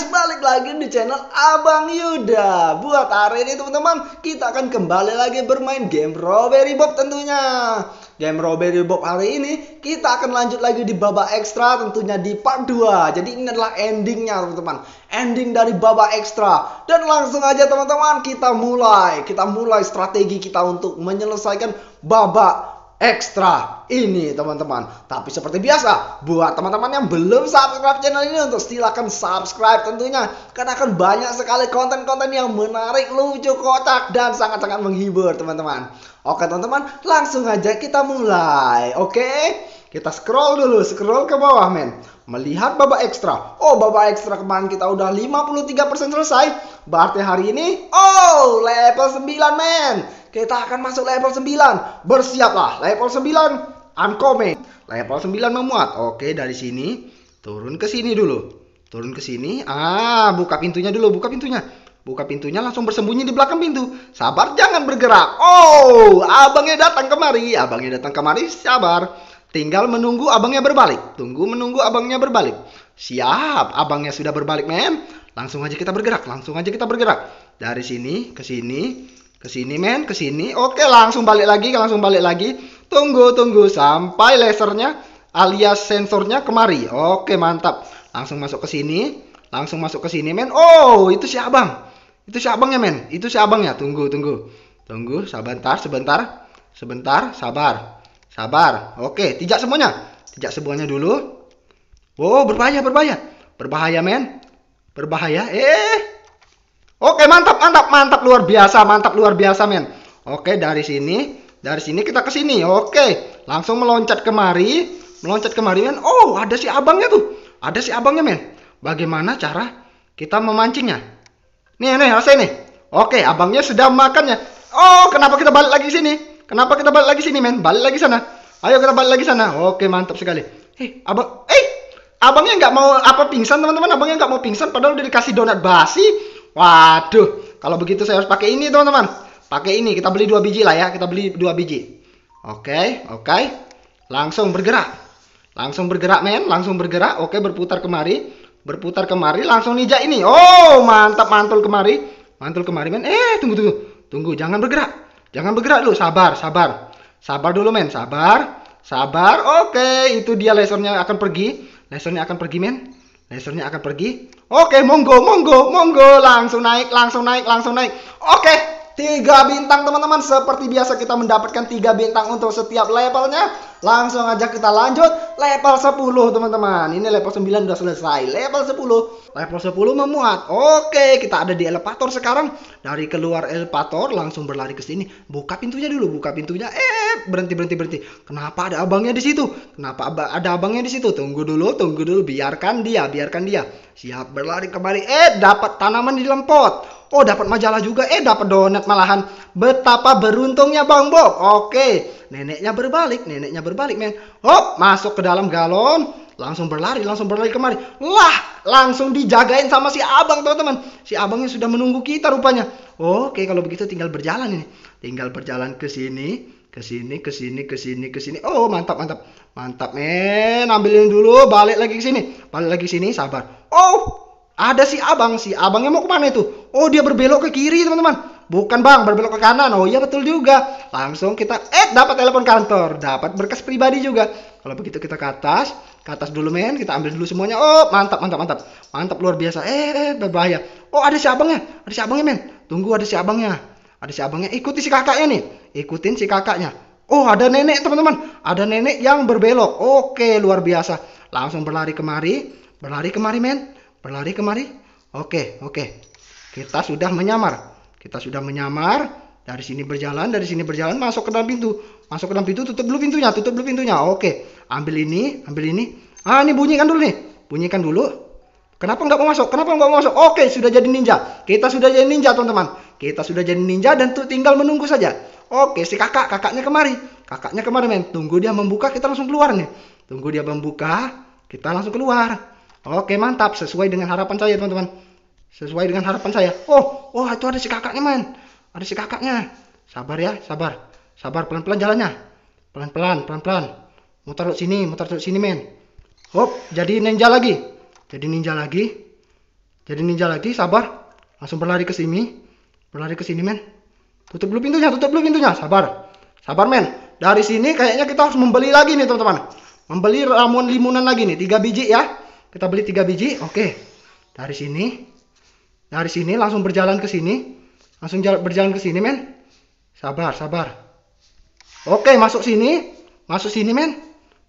guys, balik lagi di channel Abang Yuda Buat hari ini teman-teman, kita akan kembali lagi bermain game Robbery Bob tentunya Game Robbery Bob hari ini, kita akan lanjut lagi di babak ekstra tentunya di part 2 Jadi ini adalah endingnya teman-teman Ending dari babak ekstra Dan langsung aja teman-teman, kita mulai Kita mulai strategi kita untuk menyelesaikan babak ekstra ini teman-teman. Tapi seperti biasa, buat teman-teman yang belum subscribe channel ini untuk silakan subscribe tentunya karena akan banyak sekali konten-konten yang menarik, lucu, kotak dan sangat-sangat menghibur teman-teman. Oke teman-teman, langsung aja kita mulai. Oke? Kita scroll dulu, scroll ke bawah men. Melihat babak ekstra. Oh, babak ekstra kemarin kita udah 53% selesai. Berarti hari ini oh level 9 men kita akan masuk level 9. Bersiaplah, level 9 uncommon. Level 9 memuat. Oke, dari sini turun ke sini dulu. Turun ke sini. Ah, buka pintunya dulu, buka pintunya. Buka pintunya langsung bersembunyi di belakang pintu. Sabar jangan bergerak. Oh, abangnya datang kemari. Abangnya datang kemari, sabar. Tinggal menunggu abangnya berbalik. Tunggu menunggu abangnya berbalik. Siap, abangnya sudah berbalik, men. Langsung aja kita bergerak, langsung aja kita bergerak. Dari sini ke sini, ke sini men, ke sini Oke, langsung balik lagi, langsung balik lagi. Tunggu, tunggu sampai lasernya alias sensornya kemari. Oke, mantap. Langsung masuk ke sini, langsung masuk ke sini men. Oh, itu si abang. Itu si abangnya men, itu si abangnya. Tunggu, tunggu. Tunggu, sebentar, sebentar. Sebentar, sabar. Sabar. Oke, tidak semuanya. Tidak semuanya dulu. Wow, berbahaya, berbahaya. Berbahaya men. Berbahaya. Eh, Oke, mantap, mantap, mantap luar biasa, mantap luar biasa, men. Oke, dari sini, dari sini kita ke sini. Oke, langsung meloncat kemari, meloncat kemari, men. Oh, ada si abangnya tuh. Ada si abangnya, men. Bagaimana cara kita memancingnya? Nih, nih, rasa nih. Oke, abangnya sedang makannya. Oh, kenapa kita balik lagi sini? Kenapa kita balik lagi sini, men? Balik lagi sana. Ayo kita balik lagi sana. Oke, mantap sekali. Hei, eh, abang, eh, abangnya nggak mau apa pingsan, teman-teman. Abangnya nggak mau pingsan, padahal udah dikasih donat basi Waduh, kalau begitu saya harus pakai ini teman-teman. Pakai ini, kita beli dua biji lah ya, kita beli dua biji. Oke, oke. Langsung bergerak. Langsung bergerak men, langsung bergerak. Oke, berputar kemari. Berputar kemari, langsung nijak ini. Oh, mantap mantul kemari. Mantul kemari men. Eh, tunggu tunggu. Tunggu, jangan bergerak. Jangan bergerak dulu, sabar, sabar. Sabar dulu men, sabar. Sabar. Oke, itu dia lasernya akan pergi. Lasernya akan pergi men. Lasernya akan pergi. Oke, monggo, monggo, monggo, langsung naik, langsung naik, langsung naik. Oke, tiga bintang teman-teman seperti biasa kita mendapatkan tiga bintang untuk setiap levelnya langsung aja kita lanjut level 10 teman-teman ini level 9 udah selesai level 10 level 10 memuat oke kita ada di elevator sekarang dari keluar elevator langsung berlari ke sini buka pintunya dulu buka pintunya eh berhenti berhenti berhenti kenapa ada abangnya di situ kenapa ada abangnya di situ tunggu dulu tunggu dulu biarkan dia biarkan dia siap berlari kembali eh dapat tanaman di dalam pot Oh dapat majalah juga, eh dapat donat malahan. Betapa beruntungnya Bang Bob. Oke, neneknya berbalik, neneknya berbalik men. Hop, masuk ke dalam galon, langsung berlari, langsung berlari kemari. Lah, langsung dijagain sama si abang teman-teman. Si abangnya sudah menunggu kita rupanya. Oke, kalau begitu tinggal berjalan ini. Tinggal berjalan ke sini, ke sini, ke sini, ke sini, ke sini. Oh, mantap, mantap. Mantap, men. Ambilin dulu, balik lagi ke sini. Balik lagi ke sini, sabar. Oh, ada si abang, si abangnya mau kemana itu? Oh dia berbelok ke kiri teman-teman. Bukan bang, berbelok ke kanan. Oh iya betul juga. Langsung kita, eh dapat telepon kantor, dapat berkas pribadi juga. Kalau begitu kita ke atas, ke atas dulu men, kita ambil dulu semuanya. Oh mantap, mantap, mantap, mantap luar biasa. Eh, eh, eh berbahaya. Oh ada si abangnya, ada si abangnya men. Tunggu ada si abangnya, ada si abangnya. Ikuti si kakaknya nih, ikutin si kakaknya. Oh ada nenek teman-teman, ada nenek yang berbelok. Oke luar biasa. Langsung berlari kemari, berlari kemari men berlari kemari. Oke, oke. Kita sudah menyamar. Kita sudah menyamar. Dari sini berjalan, dari sini berjalan, masuk ke dalam pintu. Masuk ke dalam pintu, tutup dulu pintunya, tutup dulu pintunya. Oke, ambil ini, ambil ini. Ah, ini bunyikan dulu nih. Bunyikan dulu. Kenapa nggak mau masuk? Kenapa nggak mau masuk? Oke, sudah jadi ninja. Kita sudah jadi ninja, teman-teman. Kita sudah jadi ninja dan tuh tinggal menunggu saja. Oke, si kakak, kakaknya kemari. Kakaknya kemari, men. Tunggu dia membuka, kita langsung keluar nih. Tunggu dia membuka, kita langsung keluar. Oke mantap, sesuai dengan harapan saya teman-teman. Sesuai dengan harapan saya. Oh, oh, itu ada si kakaknya man. Ada si kakaknya. Sabar ya, sabar. Sabar pelan-pelan jalannya. Pelan-pelan, pelan-pelan. Mutar lo sini, mutar lo sini men. Hop, jadi ninja lagi. Jadi ninja lagi. Jadi ninja lagi, sabar. Langsung berlari ke sini. Berlari ke sini men. Tutup dulu pintunya, tutup dulu pintunya. Sabar. Sabar men. Dari sini kayaknya kita harus membeli lagi nih teman-teman. Membeli ramuan limunan lagi nih, Tiga biji ya kita beli tiga biji oke dari sini dari sini langsung berjalan ke sini langsung berjalan ke sini men sabar sabar oke masuk sini masuk sini men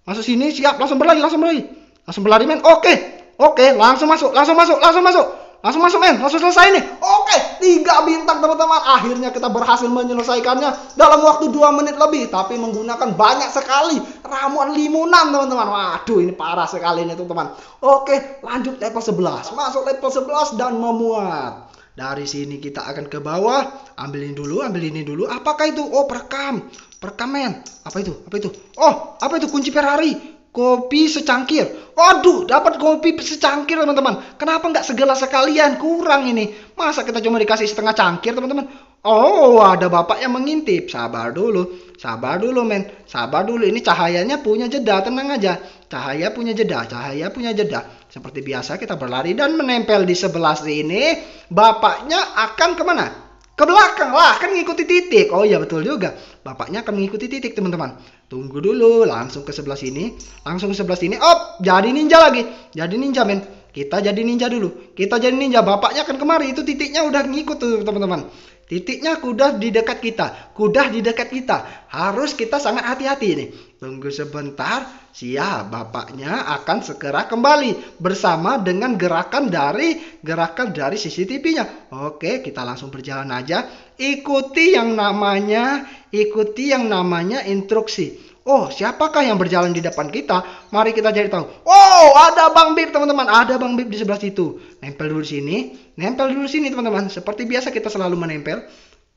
masuk sini siap langsung berlari langsung berlari langsung berlari men oke okay. oke okay, langsung masuk langsung masuk langsung masuk langsung masuk men, langsung selesai nih. Oke, tiga bintang teman-teman. Akhirnya kita berhasil menyelesaikannya dalam waktu dua menit lebih, tapi menggunakan banyak sekali ramuan limunan teman-teman. Waduh, ini parah sekali nih teman-teman. Oke, lanjut level 11. Masuk level 11 dan memuat. Dari sini kita akan ke bawah, ambil ini dulu, ambil ini dulu. Apakah itu? Oh, perekam. Perekam men. Apa itu? Apa itu? Oh, apa itu kunci Ferrari? kopi secangkir. Waduh, dapat kopi secangkir teman-teman. Kenapa nggak segelas sekalian? Kurang ini. Masa kita cuma dikasih setengah cangkir teman-teman? Oh, ada bapak yang mengintip. Sabar dulu, sabar dulu men. Sabar dulu, ini cahayanya punya jeda, tenang aja. Cahaya punya jeda, cahaya punya jeda. Seperti biasa kita berlari dan menempel di sebelah sini. Bapaknya akan kemana? ke belakang lah kan ngikuti titik oh iya betul juga bapaknya akan mengikuti titik teman-teman tunggu dulu langsung ke sebelah sini langsung ke sebelah sini op jadi ninja lagi jadi ninja men kita jadi ninja dulu kita jadi ninja bapaknya akan kemari itu titiknya udah ngikut tuh teman-teman Titiknya kuda di dekat kita, kuda di dekat kita. Harus kita sangat hati-hati ini. Tunggu sebentar, siap bapaknya akan segera kembali bersama dengan gerakan dari gerakan dari CCTV-nya. Oke, kita langsung berjalan aja. Ikuti yang namanya, ikuti yang namanya instruksi. Oh, siapakah yang berjalan di depan kita? Mari kita cari tahu. Oh, ada Bang Bib, teman-teman. Ada Bang Bib di sebelah situ. Nempel dulu sini. Nempel dulu sini, teman-teman. Seperti biasa kita selalu menempel.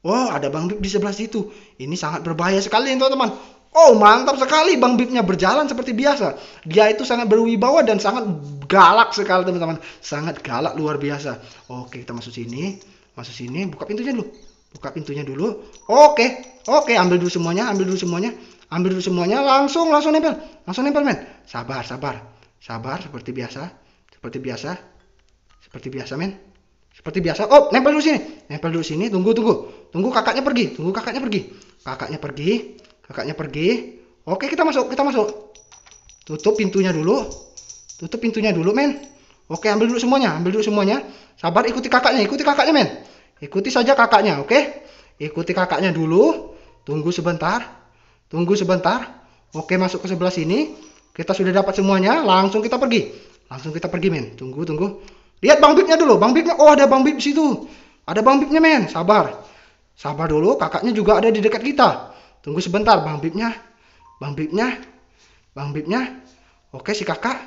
Oh, ada Bang Bib di sebelah situ. Ini sangat berbahaya sekali, teman-teman. Oh, mantap sekali Bang Bibnya berjalan seperti biasa. Dia itu sangat berwibawa dan sangat galak sekali, teman-teman. Sangat galak luar biasa. Oke, kita masuk sini. Masuk sini, buka pintunya dulu. Buka pintunya dulu. Oke. Oke, ambil dulu semuanya, ambil dulu semuanya ambil dulu semuanya langsung langsung nempel langsung nempel men sabar sabar sabar seperti biasa seperti biasa seperti biasa men seperti biasa oh nempel dulu sini nempel dulu sini tunggu tunggu tunggu kakaknya pergi tunggu kakaknya pergi kakaknya pergi kakaknya pergi oke kita masuk kita masuk tutup pintunya dulu tutup pintunya dulu men oke ambil dulu semuanya ambil dulu semuanya sabar ikuti kakaknya ikuti kakaknya men ikuti saja kakaknya oke ikuti kakaknya dulu tunggu sebentar Tunggu sebentar. Oke, masuk ke sebelah sini. Kita sudah dapat semuanya, langsung kita pergi. Langsung kita pergi, men. Tunggu, tunggu. Lihat Bang Bipnya dulu. Bang Bipnya, oh ada Bang Bip situ. Ada Bang Bipnya, men. Sabar. Sabar dulu, kakaknya juga ada di dekat kita. Tunggu sebentar, Bang Bipnya. Bang Bipnya. Bang Bipnya. Oke, si kakak.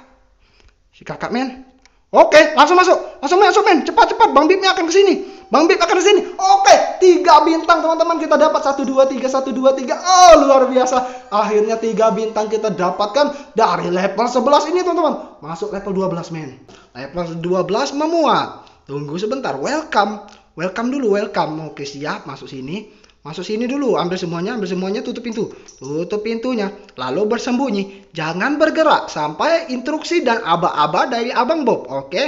Si kakak, men. Oke, langsung masuk. Langsung masuk, men. Cepat, cepat. Bang Bipnya akan ke sini. Bang Bib akan sini. Oke, tiga bintang teman-teman kita dapat satu dua tiga satu dua tiga. Oh luar biasa. Akhirnya tiga bintang kita dapatkan dari level 11 ini teman-teman. Masuk level 12 men. Level 12 memuat. Tunggu sebentar. Welcome. Welcome dulu. Welcome. Oke siap. Masuk sini. Masuk sini dulu, ambil semuanya, ambil semuanya, tutup pintu. Tutup pintunya, lalu bersembunyi. Jangan bergerak sampai instruksi dan aba-aba dari Abang Bob, oke?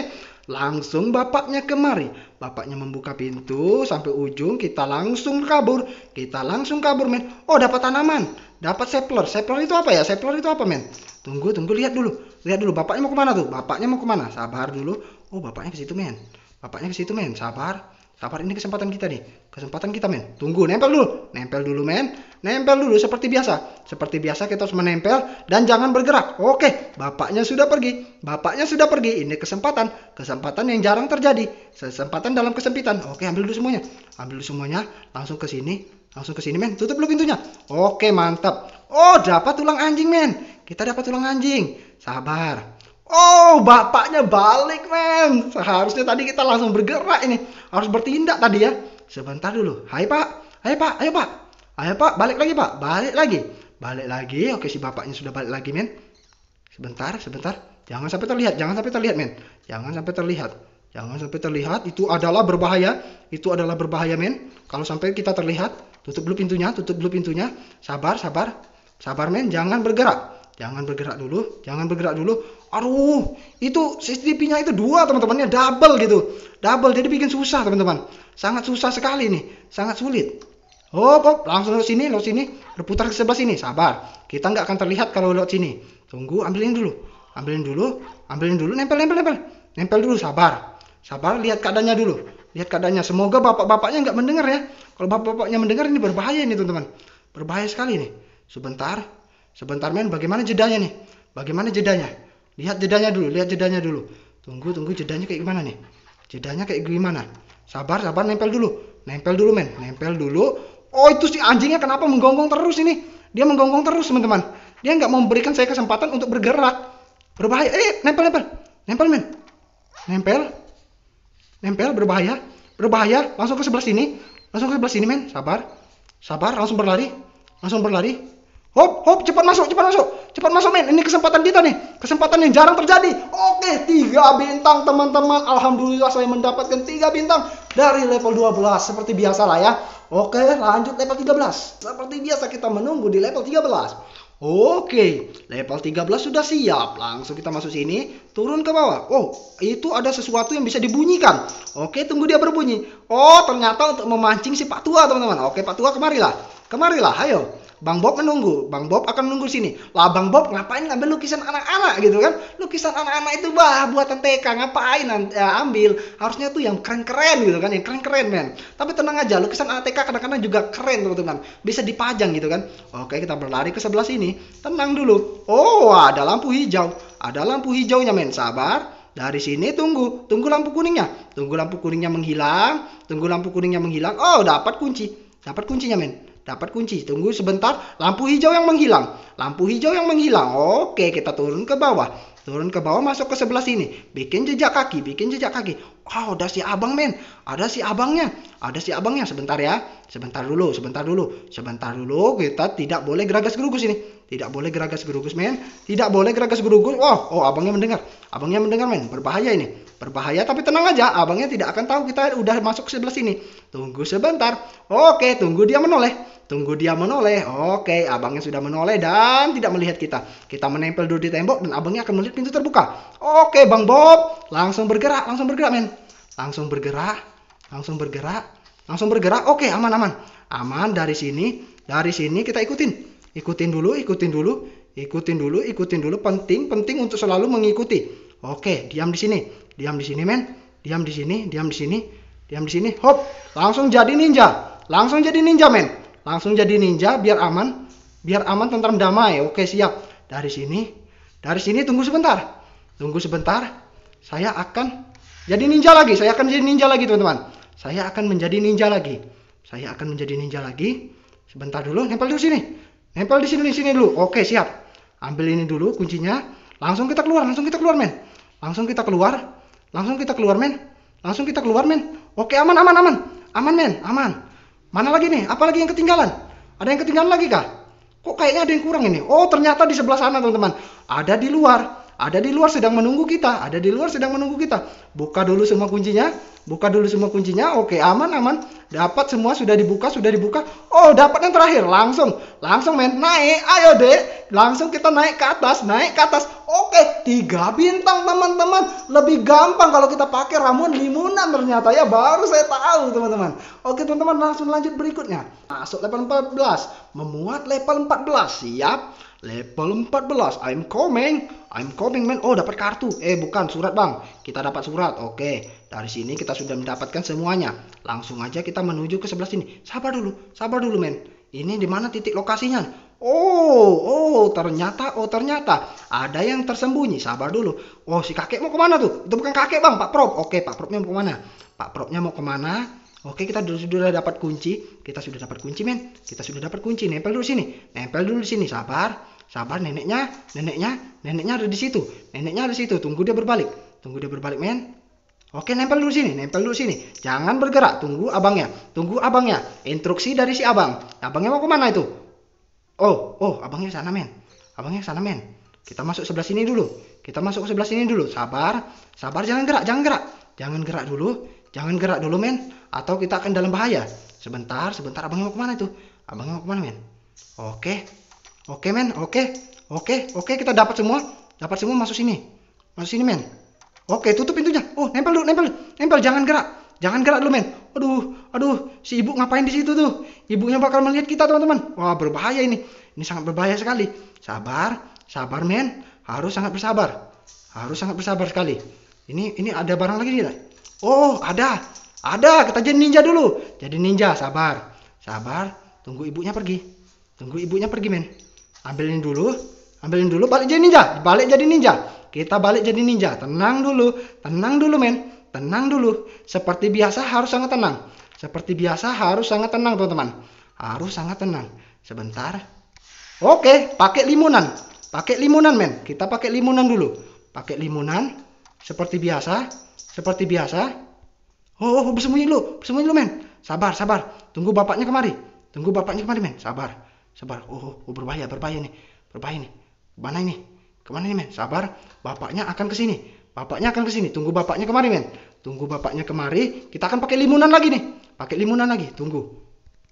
Langsung bapaknya kemari. Bapaknya membuka pintu sampai ujung, kita langsung kabur. Kita langsung kabur, men. Oh, dapat tanaman. Dapat sepler. Sepler itu apa ya? Sepler itu apa, men? Tunggu, tunggu, lihat dulu. Lihat dulu, bapaknya mau kemana tuh? Bapaknya mau kemana? Sabar dulu. Oh, bapaknya ke situ, men. Bapaknya ke situ, men. Sabar. Sabar ini kesempatan kita nih. Kesempatan kita men. Tunggu, nempel dulu. Nempel dulu men. Nempel dulu seperti biasa. Seperti biasa kita harus menempel dan jangan bergerak. Oke, bapaknya sudah pergi. Bapaknya sudah pergi. Ini kesempatan. Kesempatan yang jarang terjadi. Kesempatan dalam kesempitan. Oke, ambil dulu semuanya. Ambil dulu semuanya. Langsung ke sini. Langsung ke sini men. Tutup dulu pintunya. Oke, mantap. Oh, dapat tulang anjing men. Kita dapat tulang anjing. Sabar. Oh, bapaknya balik, men. Seharusnya tadi kita langsung bergerak ini. Harus bertindak tadi ya. Sebentar dulu. Hai, Pak. Hai, Pak. Ayo, Pak. Ayo, Pak. Balik lagi, Pak. Balik lagi. Balik lagi. Oke, si bapaknya sudah balik lagi, men. Sebentar, sebentar. Jangan sampai terlihat. Jangan sampai terlihat, men. Jangan sampai terlihat. Jangan sampai terlihat. Itu adalah berbahaya. Itu adalah berbahaya, men. Kalau sampai kita terlihat, tutup dulu pintunya. Tutup dulu pintunya. Sabar, sabar. Sabar, men. Jangan bergerak. Jangan bergerak dulu. Jangan bergerak dulu aduh itu CCTV-nya itu dua teman-temannya double gitu double jadi bikin susah teman-teman sangat susah sekali nih sangat sulit Oh hop langsung lewat sini lewat sini berputar ke sebelah sini sabar kita nggak akan terlihat kalau lewat sini tunggu ambilin dulu ambilin dulu ambilin dulu nempel nempel nempel nempel dulu sabar sabar lihat keadaannya dulu lihat keadaannya semoga bapak-bapaknya nggak mendengar ya kalau bapak-bapaknya mendengar ini berbahaya nih teman-teman berbahaya sekali nih sebentar sebentar men bagaimana jedanya nih bagaimana jedanya lihat jedanya dulu lihat jedanya dulu tunggu tunggu jedanya kayak gimana nih jedanya kayak gimana sabar sabar nempel dulu nempel dulu men nempel dulu oh itu si anjingnya kenapa menggonggong terus ini dia menggonggong terus teman-teman dia nggak memberikan saya kesempatan untuk bergerak berbahaya eh nempel nempel nempel men nempel nempel berbahaya berbahaya langsung ke sebelah sini langsung ke sebelah sini men sabar sabar langsung berlari langsung berlari Hop, hop, cepat masuk, cepat masuk, cepat masuk men. Ini kesempatan kita nih, kesempatan yang jarang terjadi. Oke, tiga bintang teman-teman. Alhamdulillah saya mendapatkan tiga bintang dari level 12 seperti biasa lah ya. Oke, lanjut level 13. Seperti biasa kita menunggu di level 13. Oke, level 13 sudah siap. Langsung kita masuk sini, turun ke bawah. Oh, itu ada sesuatu yang bisa dibunyikan. Oke, tunggu dia berbunyi. Oh, ternyata untuk memancing si Pak Tua, teman-teman. Oke, Pak Tua kemarilah. Kemarilah, ayo. Bang Bob menunggu, Bang Bob akan menunggu sini. Lah Bang Bob ngapain ngambil lukisan anak-anak gitu kan? Lukisan anak-anak itu bah buatan TK ngapain ya, ambil? Harusnya tuh yang keren-keren gitu kan, yang keren-keren men. Tapi tenang aja, lukisan anak TK kadang-kadang juga keren teman-teman. Bisa dipajang gitu kan. Oke, kita berlari ke sebelah sini. Tenang dulu. Oh, ada lampu hijau. Ada lampu hijaunya men, sabar. Dari sini tunggu, tunggu lampu kuningnya. Tunggu lampu kuningnya menghilang, tunggu lampu kuningnya menghilang. Oh, dapat kunci. Dapat kuncinya men. Dapat kunci. Tunggu sebentar. Lampu hijau yang menghilang. Lampu hijau yang menghilang. Oke, kita turun ke bawah. Turun ke bawah masuk ke sebelah sini. Bikin jejak kaki, bikin jejak kaki. Oh, ada si abang men, ada si abangnya, ada si abangnya. Sebentar ya, sebentar dulu, sebentar dulu, sebentar dulu. Kita tidak boleh geragas gerugus ini, tidak boleh geragas gerugus men, tidak boleh geragas gerugus. Wah, oh, oh abangnya mendengar, abangnya mendengar men, berbahaya ini, berbahaya. Tapi tenang aja, abangnya tidak akan tahu kita udah masuk ke sebelah sini. Tunggu sebentar, oke, tunggu dia menoleh. Tunggu dia menoleh. Oke, abangnya sudah menoleh dan tidak melihat kita. Kita menempel dulu di tembok dan abangnya akan melihat pintu terbuka. Oke, Bang Bob, langsung bergerak, langsung bergerak, men langsung bergerak, langsung bergerak, langsung bergerak. Oke, aman aman. Aman dari sini, dari sini kita ikutin. Ikutin dulu, ikutin dulu, ikutin dulu, ikutin dulu. Penting, penting untuk selalu mengikuti. Oke, diam di sini. Diam di sini, men. Diam di sini, diam di sini, diam di sini. Hop, langsung jadi ninja. Langsung jadi ninja, men. Langsung jadi ninja biar aman, biar aman tentram damai. Oke, siap. Dari sini, dari sini tunggu sebentar. Tunggu sebentar. Saya akan jadi ninja lagi, saya akan jadi ninja lagi teman-teman. Saya akan menjadi ninja lagi. Saya akan menjadi ninja lagi. Sebentar dulu, nempel di sini. Nempel di sini, di sini dulu. Oke, siap. Ambil ini dulu kuncinya. Langsung kita keluar, langsung kita keluar, men. Langsung kita keluar. Langsung kita keluar, men. Langsung kita keluar, men. Oke, aman, aman, aman. Aman, men, aman. Mana lagi nih? Apa lagi yang ketinggalan? Ada yang ketinggalan lagi kah? Kok kayaknya ada yang kurang ini? Oh, ternyata di sebelah sana, teman-teman. Ada di luar. Ada di luar sedang menunggu kita, ada di luar sedang menunggu kita. Buka dulu semua kuncinya, buka dulu semua kuncinya. Oke, aman aman. Dapat semua sudah dibuka, sudah dibuka. Oh, dapat yang terakhir. Langsung, langsung men naik. Ayo, Dek. Langsung kita naik ke atas, naik ke atas. Oke, tiga bintang teman-teman. Lebih gampang kalau kita pakai ramuan limunan ternyata ya. Baru saya tahu, teman-teman. Oke, teman-teman, langsung lanjut berikutnya. Masuk level 14, memuat level 14. Siap. Level 14. I'm coming. I'm coming man. Oh, dapat kartu. Eh, bukan surat, Bang. Kita dapat surat. Oke. Dari sini kita sudah mendapatkan semuanya. Langsung aja kita menuju ke sebelah sini. Sabar dulu. Sabar dulu, men. Ini di mana titik lokasinya? Oh, oh, ternyata, oh ternyata ada yang tersembunyi. Sabar dulu. Oh, si kakek mau kemana tuh? Itu bukan kakek bang, Pak Prop. Oke, Pak Propnya mau kemana? Pak Propnya mau kemana? Oke, kita dulu sudah dapat kunci. Kita sudah dapat kunci, men. Kita sudah dapat kunci. Nempel dulu sini. Nempel dulu sini. Sabar. Sabar neneknya. Neneknya. Neneknya ada di situ. Neneknya ada di situ. Tunggu dia berbalik. Tunggu dia berbalik, men. Oke, nempel dulu sini. Nempel dulu sini. Jangan bergerak. Tunggu abangnya. Tunggu abangnya. Instruksi dari si abang. Abangnya mau kemana itu? Oh, oh, abangnya sana, men. Abangnya sana, men. Kita masuk sebelah sini dulu. Kita masuk ke sebelah sini dulu. Sabar. Sabar, jangan gerak. Jangan gerak. Jangan gerak dulu jangan gerak dulu men atau kita akan dalam bahaya sebentar sebentar abang mau kemana itu abang mau kemana men oke oke men oke oke oke kita dapat semua dapat semua masuk sini masuk sini men oke tutup pintunya oh nempel dulu nempel nempel jangan gerak jangan gerak dulu men aduh aduh si ibu ngapain di situ tuh ibunya bakal melihat kita teman-teman wah berbahaya ini ini sangat berbahaya sekali sabar sabar men harus sangat bersabar harus sangat bersabar sekali ini ini ada barang lagi tidak Oh, ada. Ada, kita jadi ninja dulu. Jadi ninja, sabar. Sabar, tunggu ibunya pergi. Tunggu ibunya pergi, men. Ambilin dulu, ambilin dulu, balik jadi ninja. Balik jadi ninja. Kita balik jadi ninja. Tenang dulu, tenang dulu, men. Tenang dulu. Seperti biasa harus sangat tenang. Seperti biasa harus sangat tenang, teman-teman. Harus sangat tenang. Sebentar. Oke, pakai limunan. Pakai limunan, men. Kita pakai limunan dulu. Pakai limunan. Seperti biasa, seperti biasa. Oh, oh oh bersembunyi lu, bersembunyi lu men. Sabar, sabar. Tunggu bapaknya kemari. Tunggu bapaknya kemari men. Sabar, sabar. Oh, oh, oh berbahaya, berbahaya nih, berbahaya nih. Mana ini? Kemana ini men? Sabar. Bapaknya akan kesini. Bapaknya akan kesini. Tunggu bapaknya kemari men. Tunggu bapaknya kemari. Kita akan pakai limunan lagi nih. Pakai limunan lagi. Tunggu.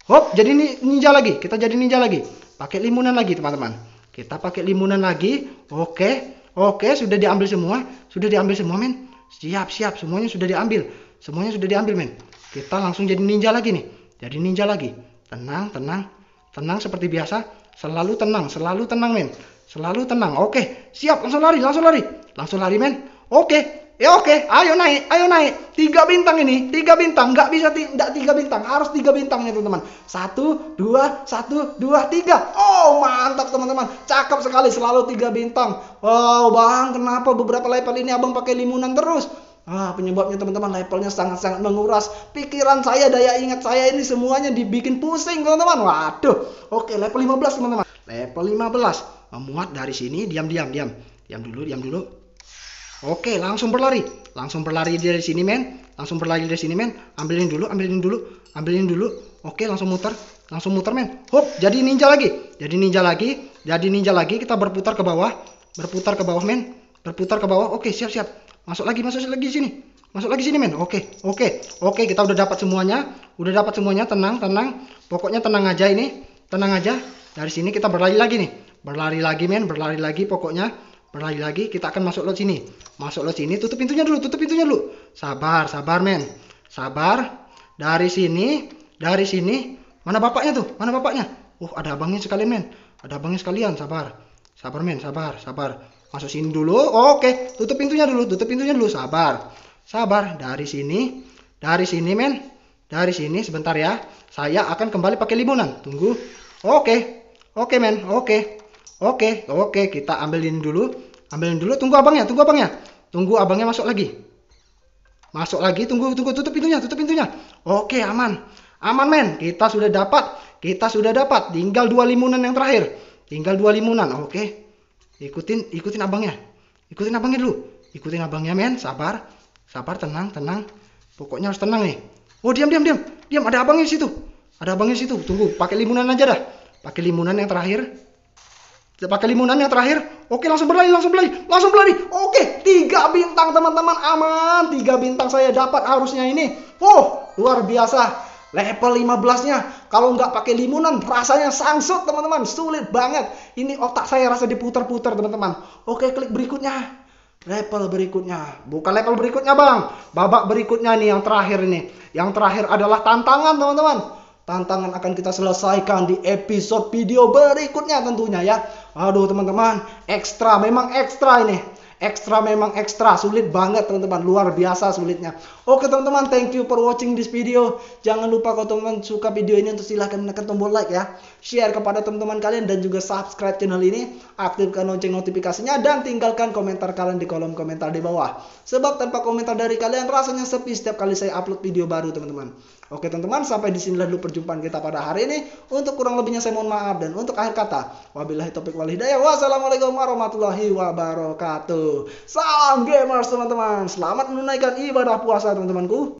Hop, jadi ini ninja lagi. Kita jadi ninja lagi. Pakai limunan lagi teman-teman. Kita pakai limunan lagi. Oke. Oke, sudah diambil semua. Sudah diambil semua, men. Siap, siap. Semuanya sudah diambil. Semuanya sudah diambil, men. Kita langsung jadi ninja lagi nih. Jadi ninja lagi. Tenang, tenang. Tenang seperti biasa. Selalu tenang, selalu tenang, men. Selalu tenang. Oke, siap. Langsung lari, langsung lari. Langsung lari, men. Oke, ya oke okay, ayo naik ayo naik tiga bintang ini tiga bintang nggak bisa tidak tiga bintang harus tiga bintang ya teman-teman satu dua satu dua tiga oh mantap teman-teman cakep sekali selalu tiga bintang wow bang kenapa beberapa level ini abang pakai limunan terus Ah, penyebabnya teman-teman levelnya sangat-sangat menguras pikiran saya, daya ingat saya ini semuanya dibikin pusing teman-teman. Waduh. Oke, level 15 teman-teman. Level 15. Memuat dari sini diam-diam diam. Diam dulu, diam dulu. Oke, langsung berlari. Langsung berlari dari sini, men. Langsung berlari dari sini, men. Ambilin dulu, ambilin dulu, ambilin dulu. Oke, langsung muter. Langsung muter, men. Hop, jadi ninja lagi. Jadi ninja lagi. Jadi ninja lagi. Kita berputar ke bawah. Berputar ke bawah, men. Berputar ke bawah. Oke, siap-siap. Masuk lagi, masuk lagi sini. Masuk lagi sini, men. Oke, oke. Oke, kita udah dapat semuanya. Udah dapat semuanya. Tenang, tenang. Pokoknya tenang aja ini. Tenang aja. Dari sini kita berlari lagi nih. Berlari lagi, men. Berlari lagi pokoknya lagi-lagi kita akan masuk lot sini masuk lot sini tutup pintunya dulu tutup pintunya dulu sabar sabar men sabar dari sini dari sini mana bapaknya tuh mana bapaknya uh ada abangnya sekalian men ada abangnya sekalian sabar sabar men sabar sabar masuk sini dulu oke tutup pintunya dulu tutup pintunya dulu sabar sabar dari sini dari sini men dari sini sebentar ya saya akan kembali pakai limunan tunggu oke oke men oke oke oke kita ambil ini dulu ambilin dulu tunggu abangnya tunggu abangnya tunggu abangnya masuk lagi masuk lagi tunggu tunggu tutup pintunya tutup pintunya oke aman aman men kita sudah dapat kita sudah dapat tinggal dua limunan yang terakhir tinggal dua limunan oke ikutin ikutin abangnya ikutin abangnya dulu ikutin abangnya men sabar sabar tenang tenang pokoknya harus tenang nih oh diam diam diam diam ada abangnya di situ ada abangnya di situ tunggu pakai limunan aja dah pakai limunan yang terakhir pakai limunan yang terakhir. Oke, langsung berlari, langsung berlari, langsung berlari. Oke, tiga bintang teman-teman aman. Tiga bintang saya dapat harusnya ini. Oh, luar biasa. Level 15-nya. Kalau nggak pakai limunan, rasanya sangsut teman-teman. Sulit banget. Ini otak saya rasa diputar-putar teman-teman. Oke, klik berikutnya. Level berikutnya. Bukan level berikutnya bang. Babak berikutnya nih yang terakhir ini. Yang terakhir adalah tantangan teman-teman. Tantangan akan kita selesaikan di episode video berikutnya tentunya ya. Aduh teman-teman, ekstra memang ekstra ini. Ekstra memang ekstra, sulit banget teman-teman, luar biasa sulitnya. Oke teman-teman, thank you for watching this video. Jangan lupa kalau teman-teman suka video ini untuk silahkan menekan tombol like ya. Share kepada teman-teman kalian dan juga subscribe channel ini. Aktifkan lonceng notifikasinya dan tinggalkan komentar kalian di kolom komentar di bawah. Sebab tanpa komentar dari kalian rasanya sepi setiap kali saya upload video baru teman-teman. Oke teman-teman, sampai disinilah dulu perjumpaan kita pada hari ini. Untuk kurang lebihnya saya mohon maaf dan untuk akhir kata, wabillahi topik wal wal hidayah. Wassalamualaikum warahmatullahi wabarakatuh. Salam gamers teman-teman. Selamat menunaikan ibadah puasa teman-temanku.